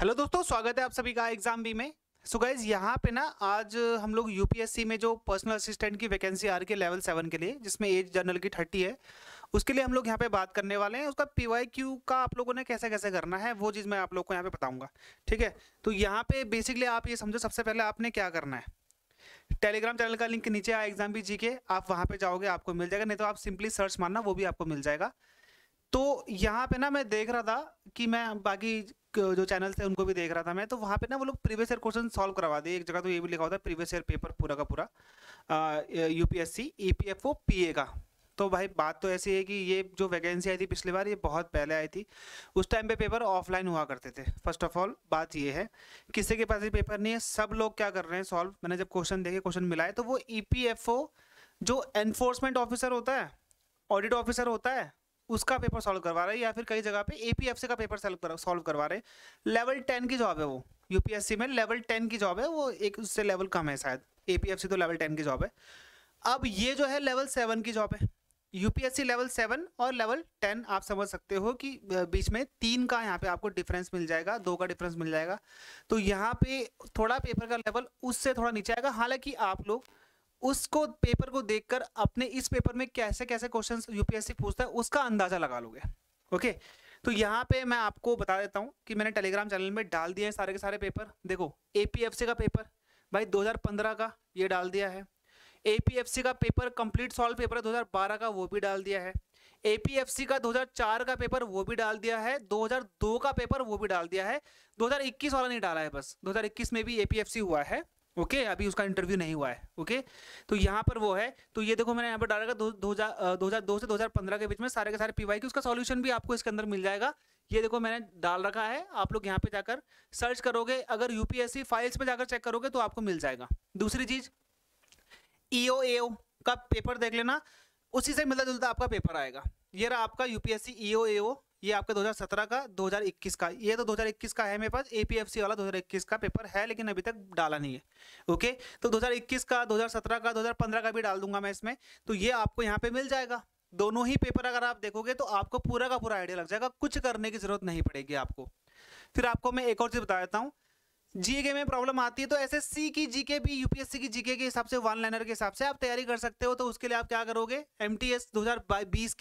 Hello दोस्तों स्वागत है आप सभी का एग्जाम बी में सो so गाइज यहाँ पे ना आज हम लोग यूपीएससी में जो पर्सनल असिस्टेंट की वैकेंसी आ रही है लेवल सेवन के लिए जिसमें एज जनरल की थर्टी है उसके लिए हम लोग यहाँ पे बात करने वाले हैं उसका पी वाई क्यू का आप लोगों ने कैसे कैसे करना है वो चीज़ मैं आप लोग को यहाँ पे बताऊंगा ठीक है तो यहाँ पे बेसिकली आप ये समझो सबसे पहले आपने क्या करना है टेलीग्राम चैनल का लिंक नीचे आया एग्जाम भी जी के आप वहाँ पे जाओगे आपको मिल जाएगा नहीं तो आप सिंपली सर्च मारना वो भी आपको मिल जाएगा तो यहाँ पे ना मैं देख रहा था कि मैं बाकी जो चैनल थे उनको भी देख रहा था मैं तो वहाँ पे ना वो लोग प्रीवियस ईयर क्वेश्चन सॉल्व करवा दिए एक जगह तो ये भी लिखा होता है प्रीवियस ईयर पेपर पूरा का पूरा यूपीएससी पी ए का तो भाई बात तो ऐसी है कि ये जो वैकेंसी आई थी पिछली बार ये बहुत पहले आई थी उस टाइम पे पेपर ऑफलाइन हुआ करते थे फर्स्ट ऑफ ऑल बात ये है किसी के पास भी पेपर नहीं है सब लोग क्या कर रहे हैं सॉल्व मैंने जब क्वेश्चन देखे क्वेश्चन है तो वो ई e जो एनफोर्समेंट ऑफिसर होता है ऑडिट ऑफिसर होता है उसका पेपर सॉल्व करवा रहे हैं या फिर कई जगह पे एपीएफसी का पेपर सॉल्व करवा रहे हैं लेवल टेन की जॉब है वो यूपीएससी में लेवल टेन की जॉब है वो एक उससे लेवल कम है शायद एपीएफसी तो लेवल टेन की जॉब है अब ये जो है लेवल सेवन की जॉब है यूपीएससी लेवल सेवन और लेवल टेन आप समझ सकते हो कि बीच में तीन का यहाँ पे आपको डिफरेंस मिल जाएगा दो का डिफरेंस मिल जाएगा तो यहाँ पे थोड़ा पेपर का लेवल उससे थोड़ा नीचे आएगा हालांकि आप लोग उसको पेपर को देखकर अपने इस पेपर में कैसे कैसे क्वेश्चंस यूपीएससी पूछता है उसका अंदाजा लगा लोगे ओके तो यहाँ पे मैं आपको बता देता हूँ कि मैंने टेलीग्राम चैनल में डाल दिए है सारे के सारे पेपर देखो ए का पेपर भाई 2015 का ये डाल दिया है ए का पेपर कंप्लीट सॉल्व पेपर है 2012 का वो भी डाल दिया है ए का 2004 का पेपर वो भी डाल दिया है 2002 का पेपर वो भी डाल दिया है 2021 वाला नहीं डाला है बस 2021 में भी ए हुआ है ओके okay, अभी उसका इंटरव्यू नहीं हुआ है ओके okay? तो यहाँ पर वो है तो ये देखो मैंने यहाँ पर डाला दो हज़ार दो हज़ार दो से दो हज़ार पंद्रह के बीच में सारे के सारे पी वाई उसका सॉल्यूशन भी आपको इसके अंदर मिल जाएगा ये देखो मैंने डाल रखा है आप लोग यहाँ पे जाकर सर्च करोगे अगर यूपीएससी फाइल्स में जाकर चेक करोगे तो आपको मिल जाएगा दूसरी चीज़ ईओ e एओ का पेपर देख लेना उसी से मिलता जुलता आपका पेपर आएगा ये रहा आपका यूपीएससी ईओ ये आपका 2017 का 2021 का ये तो 2021 का है मेरे पास एपीएफसी वाला 2021 का पेपर है लेकिन अभी तक डाला नहीं है ओके तो 2021 का 2017 का 2015 का भी डाल दूंगा मैं इसमें तो ये आपको यहाँ पे मिल जाएगा दोनों ही पेपर अगर आप देखोगे तो आपको पूरा का पूरा आइडिया लग जाएगा कुछ करने की ज़रूरत नहीं पड़ेगी आपको फिर आपको मैं एक और चीज़ बता देता हूँ जीके में प्रॉब्लम आती है तो एस एस की जीके भी यूपीएससी की जीके के हिसाब से वन लाइनर के हिसाब से आप तैयारी कर सकते हो तो उसके लिए आप क्या करोगे एम टी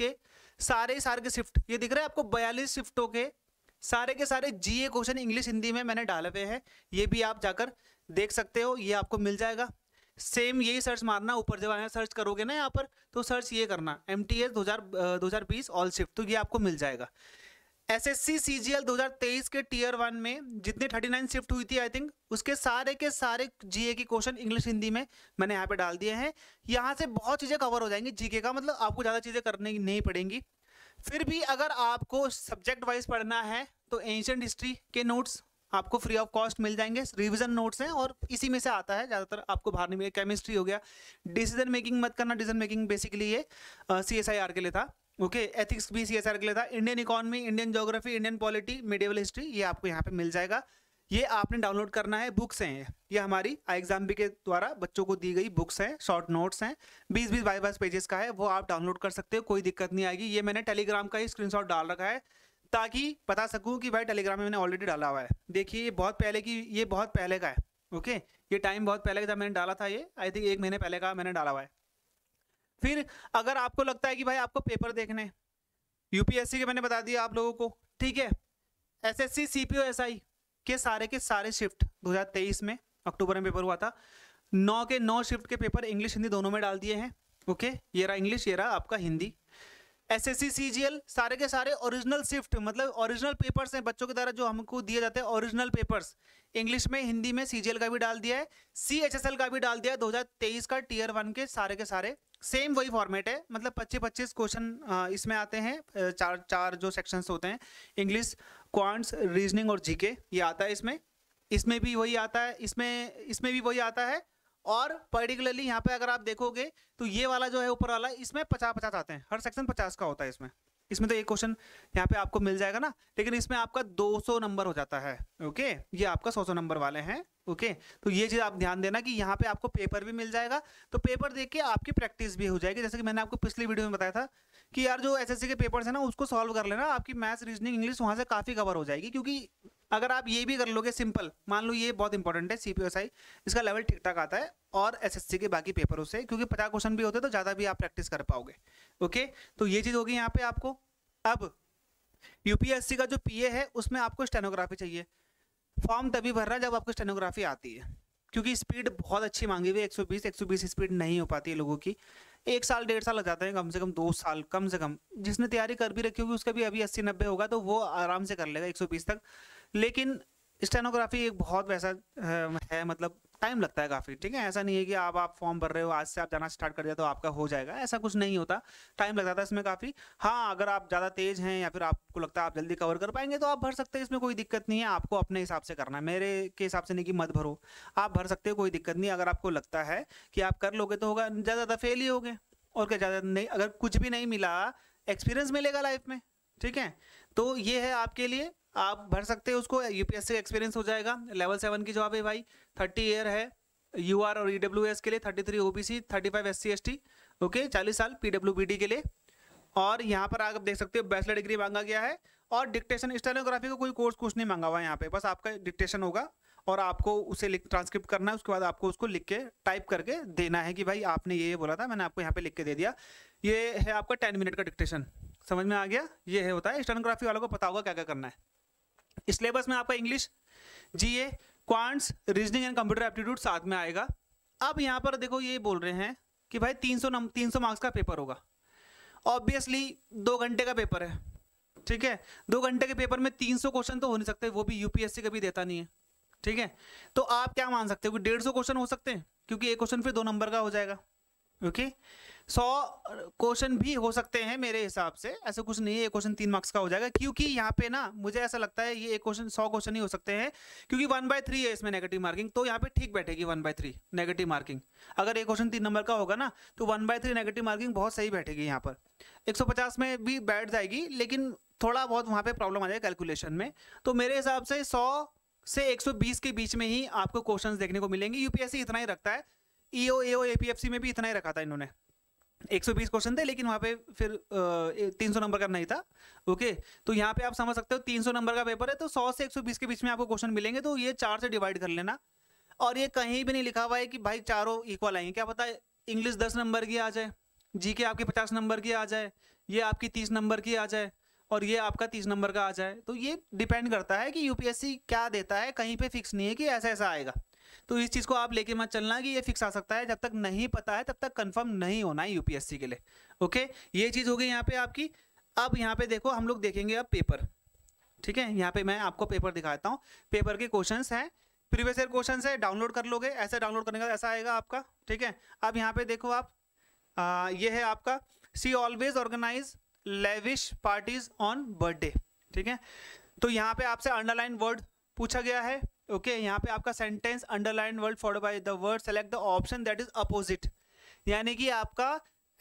के सारे सारे के शिफ्ट ये दिख रहा है आपको बयालीस शिफ्टों के सारे के सारे जीए क्वेश्चन इंग्लिश हिंदी में मैंने डाले हुए हैं ये भी आप जाकर देख सकते हो ये आपको मिल जाएगा सेम यही सर्च मारना ऊपर जब सर्च करोगे ना यहाँ पर तो सर्च ये करना एम टी एस दो हज़ार दो हज़ार बीस ऑल शिफ्ट तो ये आपको मिल जाएगा एसएससी सीजीएल 2023 के टीयर वन में जितने 39 शिफ्ट हुई थी आई थिंक उसके सारे के सारे जीए के क्वेश्चन इंग्लिश हिंदी में मैंने यहाँ पे डाल दिए हैं यहाँ से बहुत चीज़ें कवर हो जाएंगी जीके का मतलब आपको ज़्यादा चीज़ें करने नहीं पड़ेंगी फिर भी अगर आपको सब्जेक्ट वाइज पढ़ना है तो एंशंट हिस्ट्री के नोट्स आपको फ्री ऑफ कॉस्ट मिल जाएंगे रिविजन नोट्स हैं और इसी में से आता है ज़्यादातर आपको बाहर नहीं मिलेगा केमिस्ट्री हो गया डिसीजन मेकिंग मत करना डिसीजन मेकिंग बेसिकली ये सी एस आई आर के लिए था ओके एथिक्स भी सी के लिए था Indian economy Indian geography Indian polity medieval history ये आपको यहाँ पे मिल जाएगा ये आपने डाउनलोड करना है बुक्स हैं ये हमारी आई एग्जाम के द्वारा बच्चों को दी गई बुक्स हैं शॉर्ट नोट्स हैं बीस बीस बाईस बाईस पेजेस का है वो आप डाउनलोड कर सकते हो कोई दिक्कत नहीं आएगी ये मैंने टेलीग्राम का ही स्क्रीन डाल रखा है ताकि बता सकूँ कि भाई टेलीग्राम में मैंने ऑलरेडी डाला हुआ है देखिए ये बहुत पहले की ये बहुत पहले का है ओके ये टाइम बहुत पहले का मैंने डाला था ये आई थिंक एक महीने पहले का मैंने डाला हुआ है फिर अगर आपको लगता है कि भाई आपको पेपर देखने यूपीएससी के मैंने बता दिया आप लोगों को ठीक है एस एस सी के सारे के सारे शिफ्ट 2023 में अक्टूबर में पेपर हुआ था नौ के नौ शिफ्ट के पेपर इंग्लिश हिंदी दोनों में डाल दिए हैं ओके ये रहा इंग्लिश ये रहा आपका हिंदी एस एस सी सारे के सारे ओरिजिनल शिफ्ट मतलब ओरिजिनल पेपर्स हैं बच्चों के द्वारा जो हमको दिए जाते हैं ओरिजिनल पेपर्स इंग्लिश में हिंदी में सी का भी डाल दिया है सी एच एस एल का भी डाल दिया है दो हज़ार तेईस का टीयर वन के सारे के सारे सेम वही फॉर्मेट है मतलब पच्चीस पच्चीस क्वेश्चन इसमें आते हैं चार चार जो सेक्शंस होते हैं इंग्लिश क्वांट्स रीजनिंग और जीके ये आता है इसमें इसमें भी वही आता है इसमें इसमें भी वही आता है और पर्टिकुलरली यहाँ पे अगर आप देखोगे तो ये वाला जो है ऊपर वाला इसमें पचास पचास आते हैं हर सेक्शन पचास का होता है इसमें इसमें तो एक क्वेश्चन यहाँ पे आपको मिल जाएगा ना लेकिन इसमें आपका 200 नंबर हो जाता है ओके ये आपका 100 नंबर वाले हैं ओके तो ये चीज़ आप ध्यान देना कि यहाँ पे आपको पेपर भी मिल जाएगा तो पेपर देख के आपकी प्रैक्टिस भी हो जाएगी जैसे कि मैंने आपको पिछली वीडियो में बताया था कि यार जो एस के पेपर है ना उसको सॉल्व कर लेना आपकी मैथ्स रीजनिंग इंग्लिश वहाँ से काफ़ी कवर हो जाएगी क्योंकि अगर आप ये भी कर लोगे सिंपल मान लो ये बहुत इंपॉर्टेंट है सी इसका लेवल ठीक ठाक आता है और एसएससी के बाकी पेपरों से क्योंकि पचास क्वेश्चन भी होते हैं तो ज़्यादा भी आप प्रैक्टिस कर पाओगे ओके तो ये चीज़ होगी यहाँ पे आपको अब यूपीएससी का जो पीए है उसमें आपको स्टेनोग्राफी चाहिए फॉर्म तभी भर रहा है जब आपको स्टेनोग्राफी आती है क्योंकि स्पीड बहुत अच्छी मांगी हुई है एक 120 स्पीड नहीं हो पाती है लोगों की एक साल डेढ़ साल लग जाते हैं कम से कम दो साल कम से कम जिसने तैयारी कर भी रखी होगी उसका भी अभी अस्सी नब्बे होगा तो वो आराम से कर लेगा एक तक लेकिन स्टेनोग्राफी एक बहुत वैसा है मतलब टाइम लगता है काफ़ी ठीक है ऐसा नहीं है कि आप आप फॉर्म भर रहे हो आज से आप जाना स्टार्ट कर दिया तो आपका हो जाएगा ऐसा कुछ नहीं होता टाइम लगता था इसमें काफ़ी हाँ अगर आप ज़्यादा तेज़ हैं या फिर आपको लगता है आप जल्दी कवर कर पाएंगे तो आप भर सकते हैं इसमें कोई दिक्कत नहीं है आपको अपने हिसाब से करना है मेरे के हिसाब से नहीं कि मत भरो आप भर सकते हो कोई दिक्कत नहीं अगर आपको लगता है कि आप कर लोगे तो होगा ज़्यादा ज़्यादा फेल ही हो और क्या ज़्यादा नहीं अगर कुछ भी नहीं मिला एक्सपीरियंस मिलेगा लाइफ में ठीक है तो ये है आपके लिए आप भर सकते हो उसको यूपीएससी का एक्सपीरियंस हो जाएगा लेवल सेवन की जॉब है भाई थर्टी ईयर है यू आर और ई डब्ल्यू एस के लिए thirty three O B C thirty five S C S T okay चालीस साल पी डब्ल्यू बी डी के लिए और यहाँ पर आप देख सकते हो बैचलर डिग्री मांगा गया है और डिक्टेशन स्टेनोग्राफी का कोई कोर्स कुछ नहीं मांगा हुआ है यहाँ पे बस आपका डिक्टेशन होगा और आपको उसे लिख ट्रांसक्रिप्ट करना है उसके बाद आपको उसको लिख के टाइप करके देना है कि भाई आपने ये बोला था मैंने आपको यहाँ पे लिख के दे दिया ये है आपका टेन मिनट का डिक्टेशन समझ में आ गया ये है होता है स्टेनोग्राफी वालों को पता होगा क्या क्या करना है सिलेबस में आपका English G A quants reasoning and computer aptitude साथ में आएगा अब यहाँ पर देखो ये बोल रहे हैं कि भाई तीन सौ तीन सौ मार्क्स का पेपर होगा ऑब्वियसली दो घंटे का पेपर है ठीक है दो घंटे के पेपर में तीन सौ क्वेश्चन तो हो नहीं सकते वो भी यूपीएससी कभी देता नहीं है ठीक है तो आप क्या मान सकते हो कि डेढ़ सौ क्वेश्चन हो सकते हैं क्योंकि एक क्वेश्चन फिर दो नंबर का हो जाएगा ओके okay? सौ क्वेश्चन भी हो सकते हैं मेरे हिसाब से ऐसा कुछ नहीं है एक क्वेश्चन तीन मार्क्स का हो जाएगा क्योंकि यहाँ पे ना मुझे ऐसा लगता है ये एक क्वेश्चन सौ क्वेश्चन ही हो सकते हैं क्योंकि वन बाय थ्री है इसमें नेगेटिव मार्किंग तो यहाँ पे ठीक बैठेगी one by three negative marking अगर ये क्वेश्चन तीन नंबर का होगा ना तो one by three negative marking बहुत सही बैठेगी यहाँ पर एक में भी बैठ जाएगी लेकिन थोड़ा बहुत वहाँ पर प्रॉब्लम आ जाएगी कैलकुलेशन में तो मेरे हिसाब से सौ से बीस के बीच में ही आपको क्वेश्चन देखने को मिलेंगे यूपीएससी इतना ही रखता है ईओ एओ एपीएफसी में भी इतना ही रखा था इन्होंने 120 क्वेश्चन थे लेकिन वहाँ पे फिर तीन सौ नंबर का नहीं था ओके तो यहाँ पे आप समझ सकते हो 300 नंबर का पेपर है तो 100 से 120 के बीच में आपको क्वेश्चन मिलेंगे तो ये चार से डिवाइड कर लेना और ये कहीं भी नहीं लिखा हुआ है कि भाई चारों इक्वल आएंगे क्या पता इंग्लिश दस नंबर की आ जाए जी के आपकी पचास नंबर की आ जाए ये आपकी तीस नंबर की आ जाए और ये आपका तीस नंबर का आ जाए तो ये डिपेंड करता है कि यूपीएससी क्या देता है कहीं पे फिक्स नहीं है कि ऐसा ऐसा आएगा तो इस चीज़ को आप लेके मत चलना कि ये फिक्स आ सकता है जब तक नहीं पता है तब तक कंफर्म नहीं होना है यूपीएससी के लिए ओके ये चीज़ हो गई यहाँ पे आपकी अब यहाँ पे देखो हम लोग देखेंगे अब पेपर ठीक है यहाँ पे मैं आपको पेपर दिखाता हूँ पेपर के क्वेश्चन हैं प्रीवियस ईयर क्वेश्चन है डाउनलोड कर लोगे ऐसे डाउनलोड करने का ऐसा आएगा आपका ठीक है अब यहाँ पे देखो आप आ, ये है आपका she always organise lavish parties on birthday ठीक है तो यहाँ पे आपसे अंडरलाइन वर्ड पूछा गया है ओके okay, यहाँ पे आपका sentence underline word follow by the word select the option that is opposite यानी कि आपका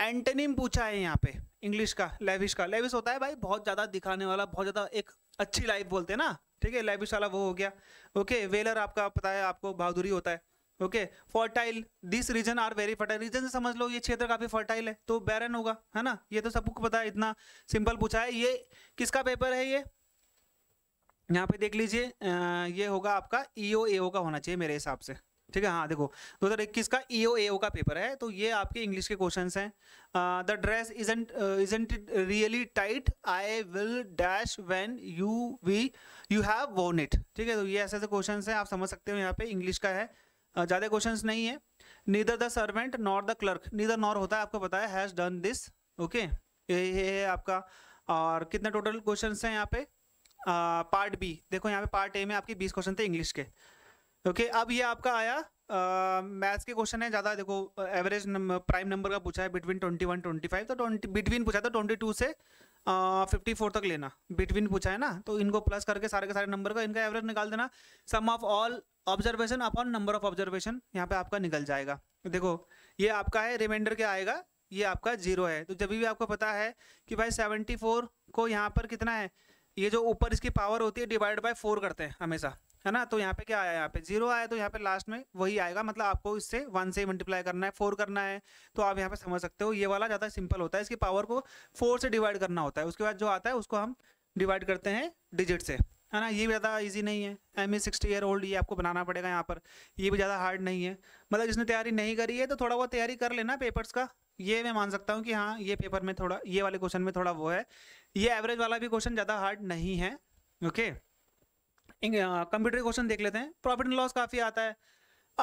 एंटनिम पूछा है यहाँ पे इंग्लिश का लेविश का लेविश होता है भाई बहुत ज़्यादा दिखाने वाला बहुत ज़्यादा एक अच्छी लाइफ बोलते हैं ना ठीक है लेविश वाला वो हो गया ओके okay, वेलर आपका पता है आपको बहादुरी होता है okay fertile this region are very fertile region से समझ लो ये क्षेत्र काफी फर्टाइल है तो बैरन होगा है ना ये तो सबको पता है इतना सिंपल पूछा है ये किसका पेपर है ये यहाँ पे देख लीजिए ये होगा आपका ई e ओ का होना चाहिए मेरे हिसाब से ठीक है हाँ देखो दो हज़ार इक्कीस का ई e ओ का पेपर है तो ये आपके इंग्लिश के क्वेश्चंस हैं the dress isn't isn't really tight I will dash when you we you have won it ठीक है तो ये ऐसे ऐसे क्वेश्चन हैं आप समझ सकते हो यहाँ पे इंग्लिश का है ज़्यादा क्वेश्चन नहीं है neither the servant nor the clerk neither nor होता है आपको पता है हैज़ डन दिस ओके ये है आपका और कितने टोटल क्वेश्चन हैं यहाँ पे पार्ट बी देखो यहाँ पे पार्ट ए में आपके बीस क्वेश्चन थे इंग्लिश के ओके अब ये आपका आया मैथ्स के क्वेश्चन है ज़्यादा देखो एवरेज प्राइम नंबर का पूछा है between twenty one twenty five तो ट्वेंटी बिटवीन पूछा था ट्वेंटी टू से फिफ्टी फोर तक लेना बिटवीन पूछा है ना तो इनको प्लस करके सारे के सारे नंबर का इनका एवरेज निकाल देना sum of all observation upon number of observation यहाँ पे आपका निकल जाएगा देखो ये आपका है रिमाइंडर क्या आएगा ये आपका जीरो है तो जब भी आपको पता है कि भाई सेवेंटी फोर को यहाँ पर कितना है ये जो ऊपर इसकी पावर होती है डिवाइड बाय फोर करते हैं हमेशा है ना तो यहाँ पे क्या आया यहाँ पे जीरो आया तो यहाँ पे लास्ट में वही आएगा मतलब आपको इससे वन से मल्टीप्लाई करना है फोर करना है तो आप यहाँ पे समझ सकते हो ये वाला ज़्यादा सिंपल होता है इसकी पावर को फोर से डिवाइड करना होता है उसके बाद जो आता है उसको हम डिवाइड करते हैं डिजिट से है ना ये भी ज़्यादा ईजी नहीं है M E sixty year old ये आपको बनाना पड़ेगा यहाँ पर ये भी ज़्यादा हार्ड नहीं है मतलब जिसने तैयारी नहीं करी है तो थोड़ा बहुत तैयारी कर लेना पेपर्स का ये मैं मान सकता हूँ कि हाँ ये पेपर में थोड़ा ये वाले क्वेश्चन में थोड़ा वो है ये एवरेज वाला भी क्वेश्चन ज़्यादा हार्ड नहीं है ओके कंप्यूटर क्वेश्चन देख लेते हैं प्रॉफिट एंड लॉस काफ़ी आता है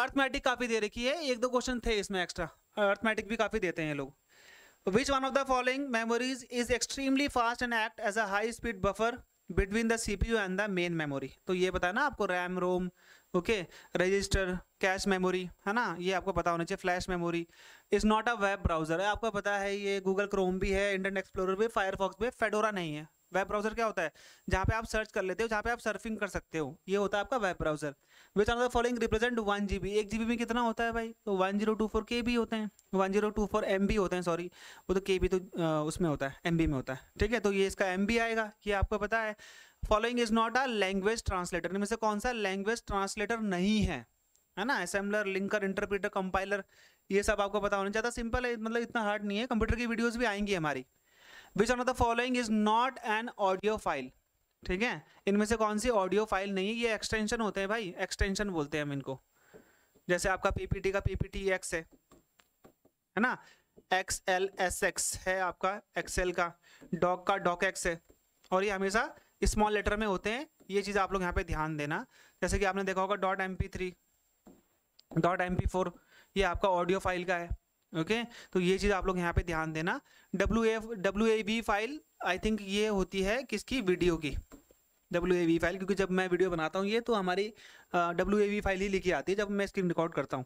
अर्थमेटिक काफ़ी दे रखी है एक दो क्वेश्चन थे इसमें एक्स्ट्रा अर्थमेटिक भी काफ़ी देते हैं लोग which one of the following memories is extremely fast and act as a high speed buffer between the CPU and the main memory तो ये पता है ना आपको RAM ROM okay register cache memory है ना ये आपको पता होना चाहिए flash memory is not a web browser है आपको पता है ये गूगल क्रोम भी है इंटरनेट एक्सप्लोरर भी फायरफॉक्स भी फेडोरा नहीं है वेब ब्राउजर क्या होता है जहाँ पे आप सर्च कर लेते हो जहाँ पे आप सर्फिंग कर सकते हो ये होता है आपका web browser which are the following represent one G B एक जी बी में कितना होता है भाई तो one zero two four K B होते हैं one zero two four M B होते हैं सॉरी वो तो के बी तो उसमें होता है एम बी में होता है ठीक है तो ये इसका एम बी आएगा ये आपको पता है following is not a language translator इनमें से कौन सा लैंग्वेज ट्रांसलेटर नहीं है है ना असेंबलर लिंकर इंटरप्रेटर कंपाइलर ये सब आपको पता होना चाहिए सिंपल है मतलब इतना हार्ड नहीं है कंप्यूटर की वीडियोस भी आएंगी हमारी which on the following is not an audio file ठीक है इनमें से कौन सी ऑडियो फाइल नहीं है ये एक्सटेंशन होते हैं भाई एक्सटेंशन बोलते हैं हम इनको जैसे आपका पीपीटी का पीपीटी एक्स है है ना एक्स एल एस एक्स है आपका एक्सएल का डॉक का डॉक एक्स है और ये हमेशा स्मॉल लेटर में होते हैं ये चीज़ आप लोग यहाँ पे ध्यान देना जैसे कि आपने देखा होगा dot M P three dot M P four ये आपका ऑडियो फाइल का है ओके तो ये चीज़ आप लोग यहाँ पे ध्यान देना W F W A B file I think ये होती है किसकी वीडियो की डब्ल्यू ए बी फाइल क्योंकि जब मैं वीडियो बनाता हूँ ये तो हमारी डब्ल्यू ए बी फाइल ही लिखी आती है जब मैं स्क्रीन रिकॉर्ड करता हूँ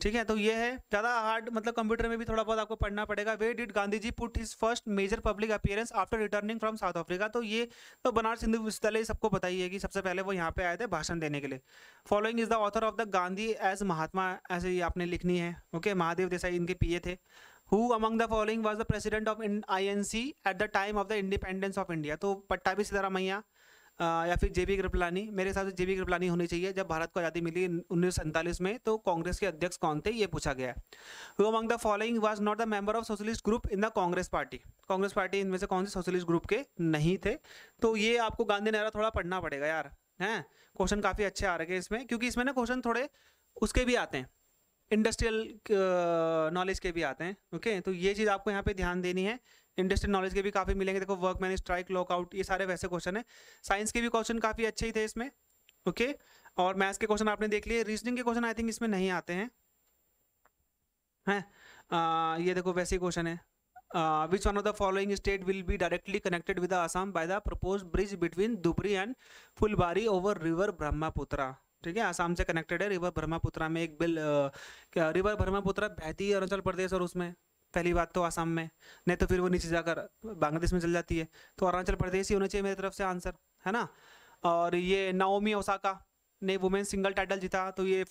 ठीक है तो ये है ज़्यादा हार्ड मतलब कंप्यूटर में भी थोड़ा बहुत आपको पढ़ना पड़ेगा where did Gandhi ji put his first major public appearance after returning from South Africa तो ये तो बनारस हिंदू विश्वविद्यालय सबको बताइए कि सबसे पहले वो यहाँ पे आए थे भाषण देने के लिए following is the author of the Gandhi as Mahatma ऐसे ये आपने लिखनी है ओके महादेव देसाई इनके पीए थे who among the following was the president of I N C at the time of the independence of India तो पट्टा भी मैया या फिर जे बी कृपलानी मेरे हिसाब से जे बी कृपलानी होनी चाहिए जब भारत को आज़ादी मिली उन्नीस में तो कांग्रेस के अध्यक्ष कौन थे ये पूछा गया वो among the following was not the member of socialist group in the Congress party Congress party इनमें से कौन से सोशलिस्ट ग्रुप के नहीं थे तो ये आपको गांधी नेहरा थोड़ा पढ़ना पड़ेगा यार हैं क्वेश्चन काफ़ी अच्छे आ रहे हैं इसमें क्योंकि इसमें ना क्वेश्चन थोड़े उसके भी आते हैं इंडस्ट्रियल नॉलेज के भी आते हैं ओके तो ये चीज़ आपको यहाँ पे ध्यान देनी है इंडस्ट्रियल नॉलेज के भी काफ़ी मिलेंगे देखो वर्क मैन स्ट्राइक लॉकआउट ये सारे वैसे क्वेश्चन है साइंस के भी क्वेश्चन काफ़ी अच्छे ही थे इसमें ओके okay? और मैथ्स के क्वेश्चन आपने देख लिए रीजनिंग के क्वेश्चन आई थिंक इसमें नहीं आते हैं आ, ये देखो वैसे ही क्वेश्चन है which one of the following state will be directly connected with Assam by the propose bridge between Dhubri and Phulbari over river Brahmaputra ठीक है आसाम से कनेक्टेड है रिवर ब्रह्मपुत्रा में एक बिल क्या रिवर ब्रह्मपुत्रा बहती है अरुणाचल प्रदेश और उसमें पहली बात तो आसाम में नहीं तो फिर वो नीचे जाकर बांग्लादेश में चल जाती है तो अरुणाचल प्रदेश ही होना चाहिए मेरी तरफ से आंसर है ना और ये नाओमी ओसाका ने वुमेन सिंगल टाइटल जीता तो ये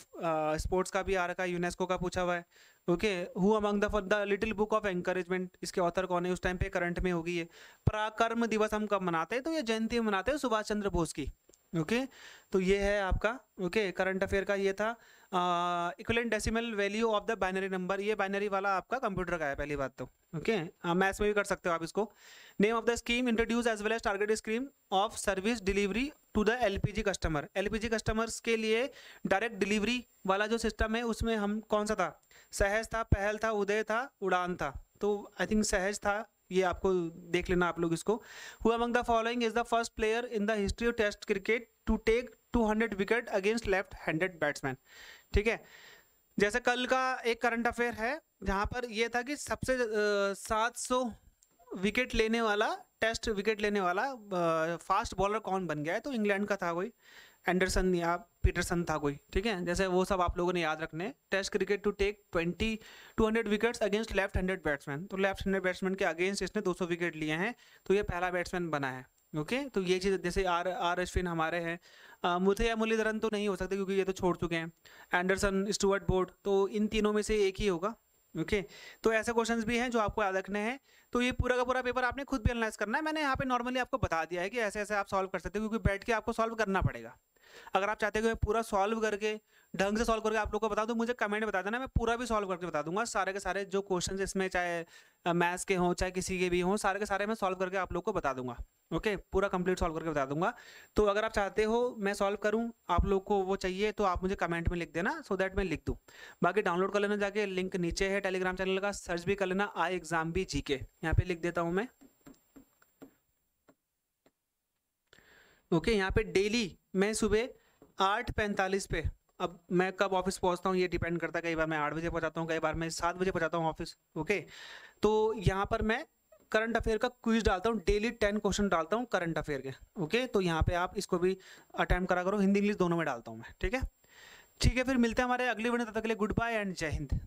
स्पोर्ट्स का भी आ रखा है यूनेस्को का पूछा हुआ है okay who among the the little book of encouragement इसके ऑथर कौन है उस टाइम पे करंट में होगी ये पराक्रम दिवस हम कब मनाते हैं तो ये जयंती मनाते हैं सुभाष चंद्र बोस की ओके तो ये है आपका ओके करंट अफेयर का ये था equivalent decimal value of the binary number ये बाइनरी वाला आपका कंप्यूटर का है पहली बात तो ओके मैथ्स में भी कर सकते हो आप इसको name of the scheme introduced as well as target scheme of service delivery to the LPG customer LPG customers के लिए डायरेक्ट डिलीवरी वाला जो सिस्टम है उसमें हम कौन सा था सहज था पहल था उदय था उड़ान था तो आई थिंक सहज था ये आपको देख लेना आप लोग इसको who among the following is the first player in the history of test cricket to take 200 wicket against left handed batsman ठीक है जैसे कल का एक करंट अफेयर है जहाँ पर यह था कि सबसे सात सौ विकेट लेने वाला टेस्ट विकेट लेने वाला फास्ट बॉलर कौन बन गया है तो इंग्लैंड का था कोई एंडरसन या पीटरसन था कोई ठीक है जैसे वो सब आप लोगों ने याद रखने test cricket to take twenty two hundred wickets against left handed batsman तो लेफ्ट हैंडेड बैट्समैन के अगेंस्ट इसने 200 विकेट लिए हैं तो ये पहला बैट्समैन बना है ओके तो ये चीज़ जैसे आर आर अश्विन हमारे हैं मुथे या मुरलीधरन तो नहीं हो सकते क्योंकि ये तो छोड़ चुके हैं एंडरसन स्टुअर्ट बोर्ड तो इन तीनों में से एक ही होगा ओके okay. तो ऐसे क्वेश्चंस भी हैं जो आपको याद रखने हैं तो ये पूरा का पूरा पेपर आपने खुद भी एनालाइज करना है मैंने यहाँ पे नॉर्मली आपको बता दिया है कि ऐसे ऐसे आप सॉल्व कर सकते हो क्योंकि बैठ के आपको सॉल्व करना पड़ेगा अगर आप चाहते हो पूरा सॉल्व करके ढंग से सॉल्व करके आप लोग को बता दूँ मुझे कमेंट बता देना मैं पूरा भी सॉल्व करके बता दूंगा सारे के सारे जो क्वेश्चन इसमें चाहे मैथ्स के हों चाहे किसी के भी हों सारे के सारे मैं सॉल्व करके आप लोग को बता दूंगा ओके okay, पूरा कंप्लीट सॉल्व करके बता दूंगा तो अगर आप चाहते हो मैं सॉल्व करूं आप लोग को वो चाहिए तो आप मुझे कमेंट में लिख देना सो so दैट मैं लिख दूं बाकी डाउनलोड कर लेना जाके लिंक नीचे है टेलीग्राम चैनल का सर्च भी कर लेना आई एग्जाम भी जी के यहाँ पे लिख देता हूं मैं ओके okay, यहाँ पे डेली मैं सुबह आठ पैंतालीस पे अब मैं कब ऑफिस पहुंचता हूँ ये डिपेंड करता है कई बार मैं आठ बजे पहुंचाता हूँ कई बार मैं सात बजे पहुंचाता हूँ ऑफिस ओके तो यहाँ पर मैं करंट अफेयर का क्विज डालता हूँ डेली टेन क्वेश्चन डालता हूँ करंट अफेयर के ओके तो यहाँ पे आप इसको भी अटैम्प्ट करा करो हिंदी इंग्लिश दोनों में डालता हूँ मैं ठीक है ठीक है फिर मिलते हैं हमारे अगले वीडियो तक के लिए गुड बाय एंड जय हिंद